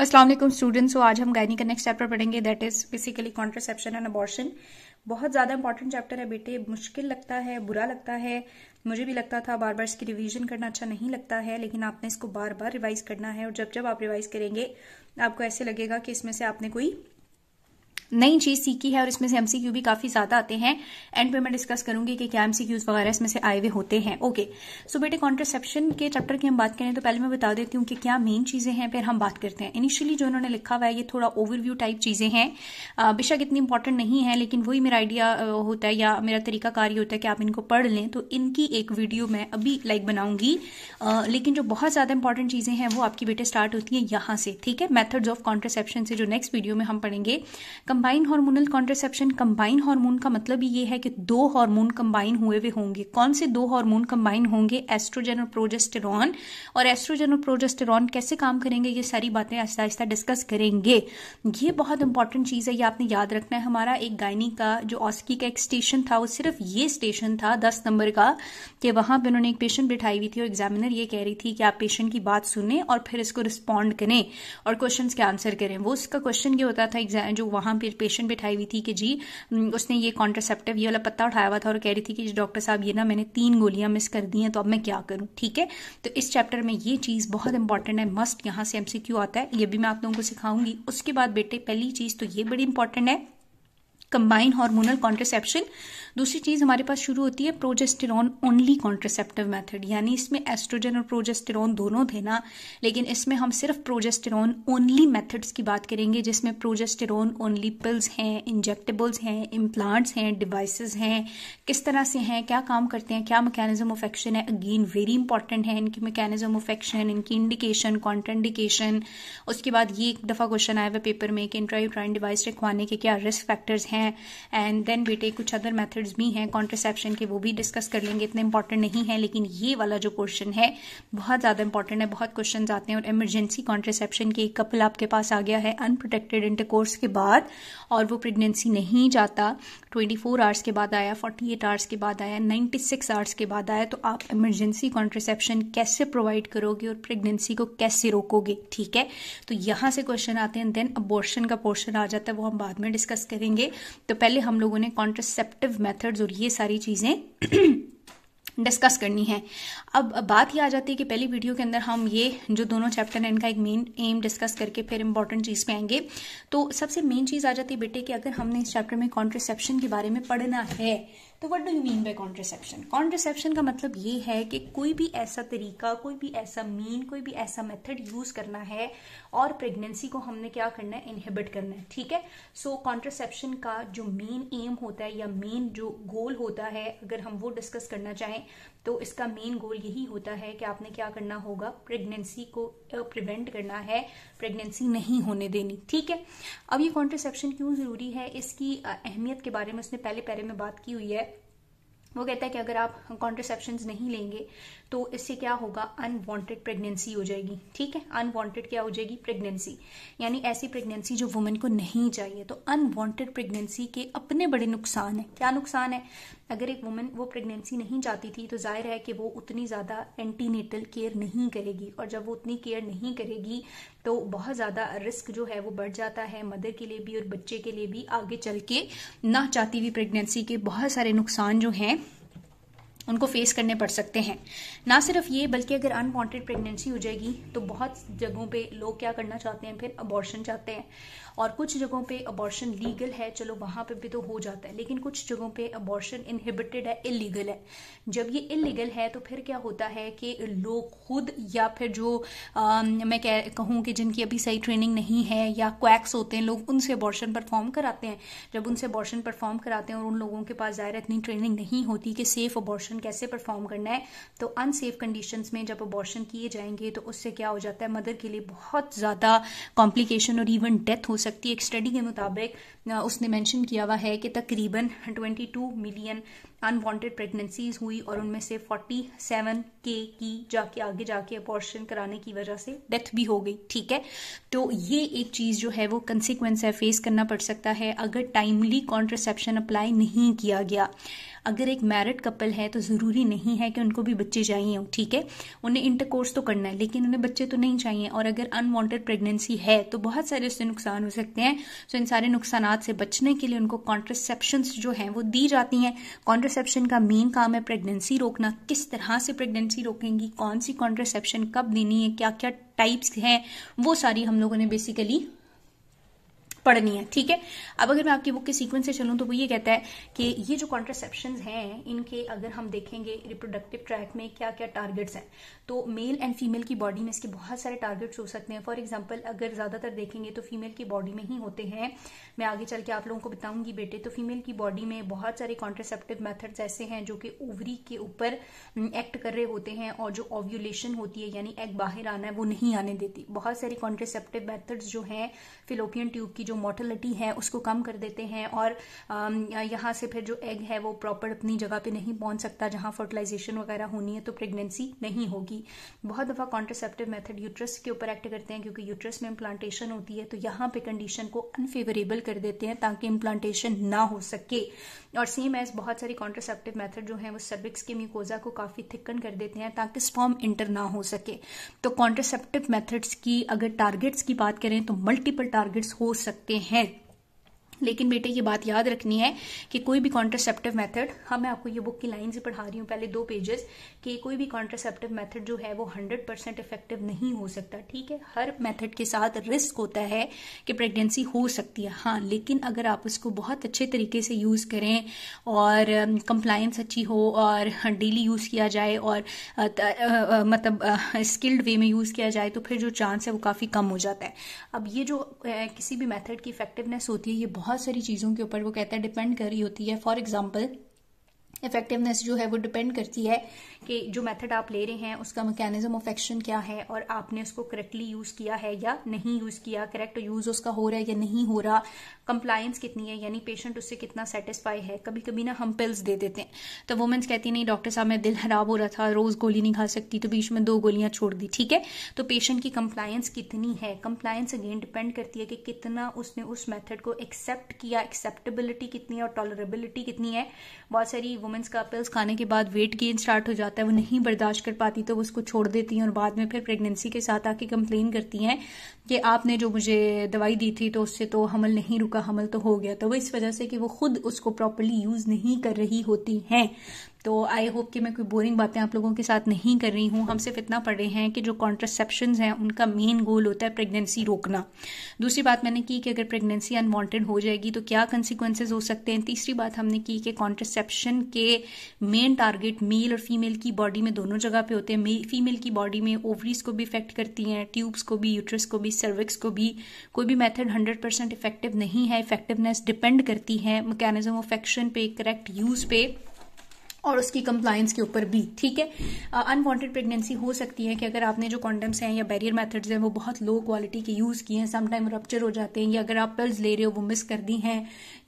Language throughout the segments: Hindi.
असलम स्टूडेंट्स तो आज हम गायनी का नेक्स्ट चैप्टर पढ़ेंगे that is basically contraception and abortion बहुत ज़्यादा इंपॉर्टेंट चैप्टर है बेटे मुश्किल लगता है बुरा लगता है मुझे भी लगता था बार बार इसकी रिवीजन करना अच्छा नहीं लगता है लेकिन आपने इसको बार बार रिवाइज करना है और जब जब आप रिवाइज करेंगे आपको ऐसे लगेगा कि इसमें से आपने कोई नई चीज सीखी है और इसमें से एमसीक्यू भी काफी ज्यादा आते हैं एंड पे मैं डिस्कस करूंगी कि क्या एमसीक्यूज वगैरह इसमें से आए हुए होते हैं ओके सो बेटे कॉन्ट्रसेप्शन के चैप्टर की हम बात करें तो पहले मैं बता देती हूँ कि क्या मेन चीजें हैं फिर हम बात करते हैं इनिशियली जो उन्होंने लिखा हुआ है ये थोड़ा ओवरव्यू टाइप चीजें हैं बेशक इतनी इंपॉर्टेंट नहीं है लेकिन वही मेरा आइडिया होता है या मेरा तरीका कार्य होता है कि आप इनको पढ़ लें तो इनकी एक वीडियो मैं अभी लाइक बनाऊंगी लेकिन जो बहुत ज्यादा इंपॉर्टेंट चीजें हैं वो आपकी बेटे स्टार्ट होती हैं यहां से ठीक है मैथड्स ऑफ कॉन्ट्रसेप्शन से जो नेक्स्ट वीडियो में हम पढ़ेंगे combine hormonal contraception combine hormone का मतलब ये है कि दो हार्मोन कंबाइन हुए हुए होंगे कौन से दो हार्मोन कंबाइन होंगे एस्ट्रोजन और प्रोजेस्टेरॉन और एस्ट्रोजन और प्रोजेस्टेरॉन कैसे काम करेंगे ये सारी बातें आहिस्ता आहिस्ता डिस्कस करेंगे ये बहुत इंपॉर्टेंट चीज़ है ये आपने याद रखना है हमारा एक गायनी का जो ऑस्की का एक स्टेशन था वो सिर्फ ये स्टेशन था दस नंबर का कि वहां पर उन्होंने एक पेशेंट बिठाई हुई थी और एग्जामिनर ये कह रही थी कि आप पेशेंट की बात सुने और फिर इसको रिस्पॉन्ड करें और क्वेश्चन के आंसर करें वो उसका क्वेश्चन ये होता था जो वहां पेशेंट बिठाई हुई थी कि जी उसने ये कॉन्ट्रासेप्टिव ये वाला पत्ता उठाया हुआ था और कह रही थी कि डॉक्टर साहब ये ना मैंने तीन गोलियां मिस कर दी हैं तो अब मैं क्या करूं ठीक है तो इस चैप्टर में ये चीज़ बहुत इंपॉर्टेंट है मस्ट यहां से एमसीक्यू आता है ये भी मैं आप लोगों को सिखाऊंगी उसके बाद बेटे पहली चीज़ तो ये बड़ी इंपॉर्टेंट है कंबाइन हार्मोनल कॉन्ट्रसेप्शन दूसरी चीज़ हमारे पास शुरू होती है प्रोजेस्टेरॉन ओनली कॉन्ट्रसेप्टिव मेथड यानी इसमें एस्ट्रोजन और प्रोजेस्टेरॉन दोनों थे ना लेकिन इसमें हम सिर्फ प्रोजेस्टेरॉन ओनली मेथड्स की बात करेंगे जिसमें प्रोजेस्टेरॉन ओनली पिल्स हैं इंजेक्टेबल्स हैं इम्प्लांट्स हैं डिवाइसेस हैं किस तरह से हैं क्या काम करते हैं क्या मैकेनिज्म ऑफ एक्शन है अगेन वेरी इंपॉर्टेंट है इनकी मैकेनिज्म ऑफ एक्शन इनकी इंडिकेशन कॉन्ट्राइंडिकेशन उसके बाद ये एक दफ़ा क्वेश्चन आया हुआ पेपर में कि इंट्रायूट्राइन डिवाइस रखवाने के क्या रिस्क फैक्टर्स हैं हैं एंड देन बेटे कुछ अदर मेथड्स भी हैं कॉन्ट्रसेप्शन के वो भी डिस्कस कर लेंगे इतने इंपॉर्टेंट नहीं है लेकिन ये वाला जो क्वेश्चन है बहुत ज़्यादा इंपॉर्टेंट है बहुत क्वेश्चन आते हैं और इमरजेंसी कॉन्ट्रसेप्शन के एक कपल आपके पास आ गया है अनप्रोटेक्टेड इंटरकोर्स के बाद और वो प्रेगनेंसी नहीं जाता 24 आवर्स के बाद आया 48 आवर्स के बाद आया 96 आवर्स के बाद आया तो आप इमरजेंसी कॉन्ट्रसेप्शन कैसे प्रोवाइड करोगे और प्रेगनेंसी को कैसे रोकोगे ठीक है तो यहां से क्वेश्चन आते हैं देन अबॉर्शन का पोर्शन आ जाता है वो हम बाद में डिस्कस करेंगे तो पहले हम लोगों ने कॉन्ट्रसेप्टिव मेथड्स और ये सारी चीज़ें डिस्कस करनी है अब बात ये आ जाती है कि पहली वीडियो के अंदर हम ये जो दोनों चैप्टर हैं इनका एक मेन एम डिस्कस करके फिर इंपॉर्टेंट चीज़ पे आएंगे तो सबसे मेन चीज़ आ जाती है बेटे कि अगर हमने इस चैप्टर में कॉन्ट्रसेप्शन के बारे में पढ़ना है तो what do you mean by contraception contraception का मतलब ये है कि कोई भी ऐसा तरीका कोई भी ऐसा मीन कोई भी ऐसा मेथड यूज करना है और प्रेगनेंसी को हमने क्या करना है इनहिबिट करना है ठीक है सो so, कॉन्ट्रसेप्शन का जो मेन एम होता है या मेन जो गोल होता है अगर हम वो डिस्कस करना चाहें तो इसका मेन गोल यही होता है कि आपने क्या करना होगा प्रेगनेंसी को प्रिवेंट करना है प्रेगनेंसी नहीं होने देनी ठीक है अब ये कॉन्ट्रसेप्शन क्यों ज़रूरी है इसकी अहमियत के बारे में उसने पहले पहले में बात की हुई है वो कहता है कि अगर आप कॉन्ट्रसेप्शन नहीं लेंगे तो इससे क्या होगा अनवांटेड प्रेगनेंसी हो जाएगी ठीक है अनवांटेड क्या हो जाएगी प्रेगनेंसी यानी ऐसी प्रेगनेंसी जो वुमेन को नहीं चाहिए तो अनवांटेड प्रेगनेंसी के अपने बड़े नुकसान हैं क्या नुकसान है अगर एक वुमेन वो प्रेगनेंसी नहीं चाहती थी तो जाहिर है कि वो उतनी ज़्यादा एंटीनेटल केयर नहीं करेगी और जब वो उतनी केयर नहीं करेगी तो बहुत ज़्यादा रिस्क जो है वो बढ़ जाता है मदर के लिए भी और बच्चे के लिए भी आगे चल के ना चाहती हुई प्रेगनेंसी के बहुत सारे नुकसान जो हैं उनको फेस करने पड़ सकते हैं ना सिर्फ ये बल्कि अगर अनवांटेड प्रेगनेंसी हो जाएगी तो बहुत जगहों पे लोग क्या करना चाहते हैं फिर अबॉर्शन चाहते हैं और कुछ जगहों पे अबॉर्शन लीगल है चलो वहाँ पे भी तो हो जाता है लेकिन कुछ जगहों पे अबॉर्शन इनहिबिटेड है इलीगल है जब ये इलीगल है तो फिर क्या होता है कि लोग खुद या फिर जो आ, मैं कह कहूँ कि जिनकी अभी सही ट्रेनिंग नहीं है या क्वैक्स होते हैं लोग उनसे अबॉर्शन परफॉर्म कराते हैं जब उनसे अबॉर्शन परफॉर्म कराते हैं और उन लोगों के पास ज़ाहिर इतनी ट्रेनिंग नहीं होती कि सेफ अबॉर्शन अबॉर्शन कैसे परफॉर्म करना है तो अनसेफ कंडीशन में जब अबॉर्शन किए जाएंगे तो उससे क्या हो जाता है मदर के लिए बहुत ज़्यादा कॉम्प्लिकेशन और इवन डेथ हो सकती है एक स्टडी के मुताबिक उसने मैंशन किया हुआ है कि तकरीबन टू मिलियन अनवॉन्टेड प्रेगनेंसीज हुई और उनमें से फोर्टी सेवन के की जाके आगे जाके अपॉर्शन कराने की वजह से डेथ भी हो गई ठीक है तो ये एक चीज़ जो है वो कंसिक्वेंस है फेस करना पड़ सकता है अगर टाइमली कॉन्ट्रसेप्शन अप्लाई नहीं किया गया अगर एक मैरिड कपल है तो ज़रूरी नहीं है कि उनको भी बच्चे चाहिए ठीक है उन्हें इंटरकोर्स तो करना है लेकिन उन्हें बच्चे तो नहीं चाहिए और अगर अनवांटेड प्रेगनेंसी है तो बहुत सारे उससे नुकसान हो सकते हैं सो तो इन सारे नुकसान से बचने के लिए उनको कॉन्ट्रसेप्शन जो है वो दी जाती हैं कॉन्ट्रसेप्शन का मेन काम है प्रेगनेंसी रोकना किस तरह से प्रेगनेंसी रोकेंगी कौन सी कॉन्ट्रसेप्शन कब देनी है क्या क्या टाइप्स हैं वो सारी हम लोगों ने बेसिकली पढ़नी है ठीक है अब अगर मैं आपकी बुक के सीक्वेंस से चलूं तो वो ये कहता है कि ये जो कॉन्ट्रासेप्शन हैं इनके अगर हम देखेंगे रिप्रोडक्टिव ट्रैक में क्या क्या टारगेट्स हैं तो मेल एंड फीमेल की बॉडी में इसके बहुत सारे टारगेट्स हो सकते हैं फॉर एग्जाम्पल अगर ज़्यादातर देखेंगे तो फीमेल की बॉडी में ही होते हैं मैं आगे चल के आप लोगों को बताऊंगी बेटे तो फीमेल की बॉडी में बहुत सारे कॉन्ट्रासेप्टिव मेथड्स ऐसे हैं जो कि ओवरी के ऊपर एक्ट हम्म, कर रहे होते हैं और जो ओव्यूलेशन होती है यानी एग बाहर आना है वो नहीं आने देती बहुत सारी कॉन्ट्रासेप्टिव मेथड्स जो हैं फिलोपियन ट्यूब की जो मोर्टलिटी मोटलिटी है उसको कम कर देते हैं और यहाँ से फिर जो एग है वो प्रॉपर अपनी जगह पे नहीं पहुंच सकता जहाँ फर्टिलाइजेशन वगैरह होनी है तो प्रेगनेंसी नहीं होगी बहुत दफ़ा कॉन्ट्रसेप्टिव मेथड यूट्रस के ऊपर एक्ट करते हैं क्योंकि यूट्रस में इम्प्लांटेशन होती है तो यहाँ पर कंडीशन को अनफेवरेबल कर देते हैं ताकि इम्प्लांटेशन ना हो सके और सेम एज बहुत सारी कॉन्ट्रसेप्टिव मेथड जो है वो सर्विक्स के म्यूकोजा को काफ़ी थिक्कन कर देते हैं ताकि स्पॉम इंटर ना हो सके तो कॉन्ट्रसेप्टिव मेथड्स की अगर टारगेट्स की बात करें तो मल्टीपल टारगेट्स हो सकते सकते हैं लेकिन बेटे ये बात याद रखनी है कि कोई भी कॉन्ट्रासेप्टिव मेथड हाँ मैं आपको ये बुक की लाइन से पढ़ा रही हूँ पहले दो पेजेस कि कोई भी कॉन्ट्रासेप्टिव मेथड जो है वो हंड्रेड परसेंट इफेक्टिव नहीं हो सकता ठीक है हर मेथड के साथ रिस्क होता है कि प्रेगनेंसी हो सकती है हाँ लेकिन अगर आप उसको बहुत अच्छे तरीके से यूज़ करें और कंप्लायंस अच्छी हो और डेली हाँ, यूज़ किया जाए और मतलब स्किल्ड वे में यूज़ किया जाए तो फिर जो चांस है वो काफ़ी कम हो जाता है अब ये जो किसी भी मैथड की इफेक्टिवनेस होती है ये बहुत बहुत सारी चीज़ों के ऊपर वो कहता है डिपेंड कर रही होती है फॉर एग्जाम्पल इफेक्टिवनेस जो है वो डिपेंड करती है कि जो मेथड आप ले रहे हैं उसका मैकेनिज्म ऑफ एक्शन क्या है और आपने उसको करेक्टली यूज़ किया है या नहीं यूज़ किया करेक्ट यूज़ उसका हो रहा है या नहीं हो रहा कंप्लायंस कितनी है यानी पेशेंट उससे कितना सेटिस्फाई है कभी कभी ना हम पिल्स दे देते हैं तो वुमेंस कहती नहीं डॉक्टर साहब मैं दिल खराब हो रहा था रोज़ गोली नहीं खा सकती तो बीच में दो गोलियां छोड़ दी ठीक है तो पेशेंट की कंप्लायंस कितनी है कंप्लायंस अगेन डिपेंड करती है कि कितना उसने उस मेथड को एक्सेप्ट किया एक्सेप्टेबिलिटी कितनी है और टॉलरेबिलिटी कितनी है बहुत सारी वुमेंस का पिल्स खाने के बाद वेट गेन स्टार्ट हो जाता है वो नहीं बर्दाश्त कर पाती तो वो उसको छोड़ देती हैं और बाद में फिर प्रेगनेंसी के साथ आके कंप्लेन करती हैं कि आपने जो मुझे दवाई दी थी तो उससे तो हमल नहीं रुका का हमल तो हो गया तो वो इस वजह से कि वो खुद उसको प्रॉपरली यूज नहीं कर रही होती हैं तो आई होप कि मैं कोई बोरिंग बातें आप लोगों के साथ नहीं कर रही हूँ हम सिर्फ इतना पढ़ रहे हैं कि जो कॉन्ट्रसेप्शन हैं उनका मेन गोल होता है प्रेगनेंसी रोकना दूसरी बात मैंने की कि अगर प्रेगनेंसी अनवांटेड हो जाएगी तो क्या कंसिक्वेंसेज हो सकते हैं तीसरी बात हमने की कि कॉन्ट्रसेप्शन के मेन टारगेट मेल और फीमेल की बॉडी में दोनों जगह पे होते हैं फीमेल की बॉडी में ओवरीज को भी इफेक्ट करती हैं ट्यूब्स को भी यूट्रस को भी सर्विक्स को भी कोई भी मेथड हंड्रेड परसेंट इफेक्टिव नहीं है इफेक्टिवनेस डिपेंड करती है मैकेनिज्म ऑफ एक्शन पे करेक्ट यूज़ पे और उसकी कंप्लायंस के ऊपर भी ठीक है अनवांटेड uh, प्रेगनेंसी हो सकती है कि अगर आपने जो कॉन्डम्स हैं या बैरियर मेथड्स हैं वो बहुत लो क्वालिटी के यूज़ किए हैं समटाइम रप्चर हो जाते हैं या अगर आप पिल्स ले रहे हो वो मिस कर दी हैं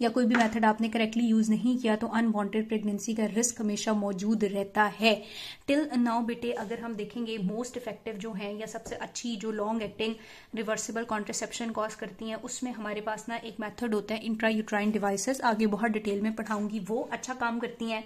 या कोई भी मेथड आपने करेक्टली यूज़ नहीं किया तो अनवांटेड प्रेगनेंसी का रिस्क हमेशा मौजूद रहता है टिल नाउ बेटे अगर हम देखेंगे मोस्ट इफेक्टिव जो है या सबसे अच्छी जो long acting reversible contraception cause करती है उसमें हमारे पास ना एक मेथड होता है इंट्रा यूट्राइन डिवाइसेस आगे बहुत डिटेल में पढ़ाऊंगी वो अच्छा काम करती हैं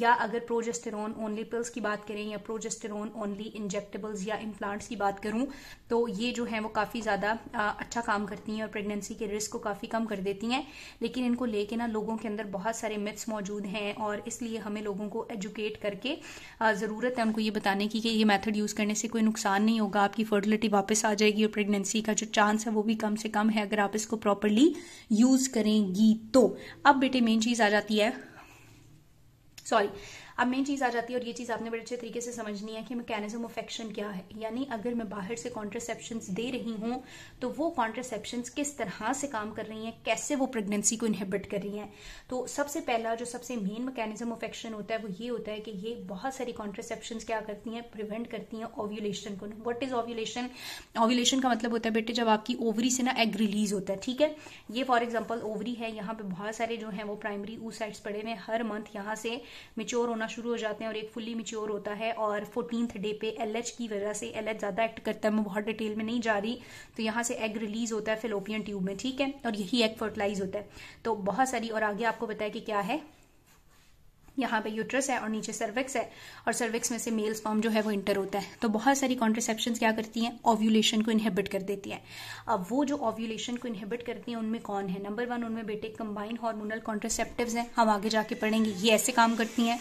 या अगर प्रोजेस्टेरोन ओनली पिल्स की बात करें या प्रोजेस्टेरोन ओनली इंजेक्टेबल्स या इम्प्लांट्स की बात करूं तो ये जो है वो काफ़ी ज़्यादा अच्छा काम करती हैं और प्रेगनेंसी के रिस्क को काफ़ी कम कर देती हैं लेकिन इनको लेके ना लोगों के अंदर बहुत सारे मिथ्स मौजूद हैं और इसलिए हमें लोगों को एजुकेट करके ज़रूरत है उनको ये बताने की कि ये मैथड यूज़ करने से कोई नुकसान नहीं होगा आपकी फर्टिलिटी वापस आ जाएगी और प्रेगनेंसी का जो चांस है वो भी कम से कम है अगर आप इसको प्रॉपरली यूज़ करेंगी तो अब बेटे मेन चीज़ आ जाती है sorry अब मेन चीज़ आ जाती है और ये चीज़ आपने बड़े अच्छे तरीके से समझनी है कि मैकेनिज्म ऑफ एक्शन क्या है यानी अगर मैं बाहर से कॉन्ट्रसेप्शंस दे रही हूँ तो वो कॉन्ट्रसेप्शंस किस तरह से काम कर रही हैं कैसे वो प्रेगनेंसी को इनहेबिट कर रही हैं तो सबसे पहला जो सबसे मेन मैकेनिज्म ऑफ एक्शन होता है वो ये होता है कि ये बहुत सारी कॉन्ट्रसेप्शन क्या करती हैं प्रिवेंट करती हैं ओव्यूलेशन को वट इज ओव्यूलेशन ओव्यूलेशन का मतलब होता है बेटे जब आपकी ओवरी से ना एग रिलीज होता है ठीक है ये फॉर एग्जाम्पल ओवरी है यहाँ पे बहुत सारे जो है वो प्राइमरी ऊ साइड्स पड़े हुए हर मंथ यहाँ से मेच्योर होना होना शुरू हो जाते हैं और एक फुल्ली मिच्योर होता है और फोर्टीनथ डे पे एल की वजह से एल ज़्यादा एक्ट करता है मैं बहुत डिटेल में नहीं जा रही तो यहाँ से एग रिलीज होता है फिलोपियन ट्यूब में ठीक है और यही एग फर्टिलाइज होता है तो बहुत सारी और आगे आपको बताया कि क्या है यहाँ पे यूट्रस है और नीचे सर्विक्स है और सर्विक्स में से मेल स्पर्म जो है वो इंटर होता है तो बहुत सारी कॉन्ट्रसेप्शन क्या करती हैं ओव्यूलेशन को इनहेबिट कर देती हैं अब वो जो ओव्यूलेशन को इनहेबिट करती हैं उनमें कौन है नंबर वन उनमें बेटे कंबाइंड हार्मोनल कॉन्ट्रसेप्टिव हैं हम आगे जाके पढ़ेंगे ये ऐसे काम करती हैं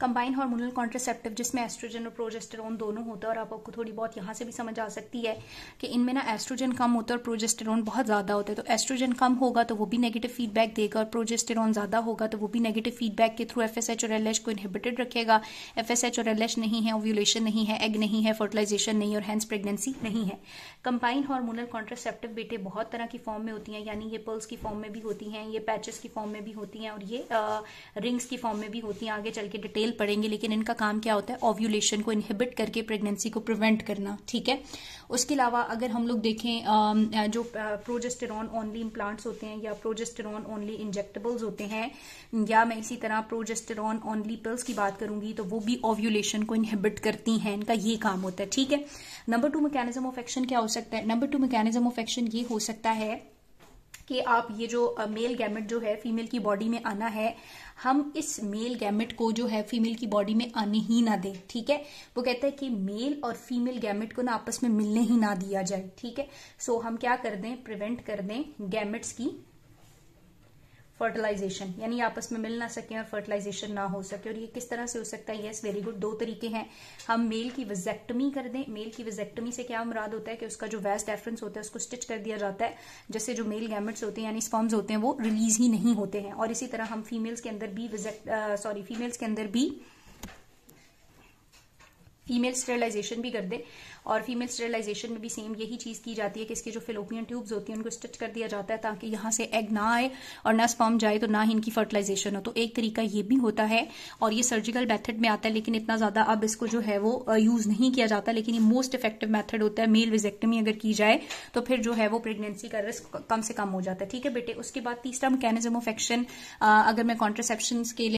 कंबाइन हार्मोनल कॉन्ट्रासेप्टिव जिसमें एस्ट्रोजन और प्रोजेस्टेरोन दोनों होता है और आप आपको थोड़ी बहुत यहाँ से भी समझ आ सकती है कि इनमें ना एस्ट्रोजन कम होता है और प्रोजेस्टेरोन बहुत ज़्यादा होता है तो एस्ट्रोजन कम होगा तो वो भी नेगेटिव फीडबैक देगा और प्रोजेस्टेरोन ज़्यादा होगा तो वो भी नेगेटिव फीडबैक के थ्रू एफ और एल को इनहिबिटेड रखेगा एफ और एल नहीं है ओव्यूलेशन नहीं है एग नहीं है फर्टिलाइजेशन नहीं और हैंस प्रेगनेंसी नहीं है कंबाइन हार्मोनल कॉन्ट्रासेप्टिव बेटे बहुत तरह की फॉर्म में होती हैं यानी ये पर्ल्स की फॉर्म में भी होती हैं ये पैचेस की फॉर्म में भी होती हैं और ये रिंग्स की फॉर्म में भी होती हैं आगे चल के डिटेल डिटेल पढ़ेंगे लेकिन इनका काम क्या होता है ओव्यूलेशन को इनहिबिट करके प्रेगनेंसी को प्रिवेंट करना ठीक है उसके अलावा अगर हम लोग देखें जो प्रोजेस्टेरॉन ओनली इम्प्लांट्स होते हैं या प्रोजेस्टेरॉन ओनली इंजेक्टेबल्स होते हैं या मैं इसी तरह प्रोजेस्टेरॉन ओनली पिल्स की बात करूंगी तो वो भी ओव्यूलेशन को इनहिबिट करती हैं इनका ये काम होता है ठीक है number two mechanism of action क्या हो सकता है number two mechanism of action ये हो सकता है कि आप ये जो मेल गैमेट जो है फीमेल की बॉडी में आना है हम इस मेल गैमेट को जो है फीमेल की बॉडी में आने ही ना दें ठीक है वो कहता है कि मेल और फीमेल गैमेट को ना आपस में मिलने ही ना दिया जाए ठीक है सो हम क्या कर दें प्रिवेंट कर दें गैमेट्स की फर्टिलाइजेशन यानी आपस में मिल ना सके और फर्टिलाइजेशन ना हो सके और ये किस तरह से हो सकता है यस वेरी गुड दो तरीके हैं हम मेल की विजेक्टमी कर दें मेल की विजेक्टमी से क्या मुराद होता है कि उसका जो वेस्ट डेफरेंस होता है उसको स्टिच कर दिया जाता है जैसे जो मेल गैमेट्स होते हैं यानी स्पॉम्स होते हैं वो रिलीज ही नहीं होते हैं और इसी तरह हम फीमेल्स के अंदर भी सॉरी फीमेल्स के अंदर भी फीमेल स्टेरिलाइजेशन भी कर दें और फीमेल स्टेलाइजेशन में भी सेम यही चीज़ की जाती है कि इसकी जो फिलोपियन ट्यूब्स होती है उनको स्टिच कर दिया जाता है ताकि यहां से एग ना आए और ना स्पॉम जाए तो ना ही इनकी फर्टिलाइजेशन हो तो एक तरीका ये भी होता है और ये सर्जिकल मैथड में आता है लेकिन इतना ज़्यादा अब इसको जो है वो यूज़ नहीं किया जाता लेकिन ये मोस्ट इफेक्टिव मैथड होता है मेल विजेक्टमी अगर की जाए तो फिर जो है वो प्रेगनेंसी का रिस्क कम से कम हो जाता है ठीक है बेटे उसके बाद तीसरा मैकेनिज्म ऑफ एक्शन अगर मैं कॉन्ट्रासेप्शन के लिए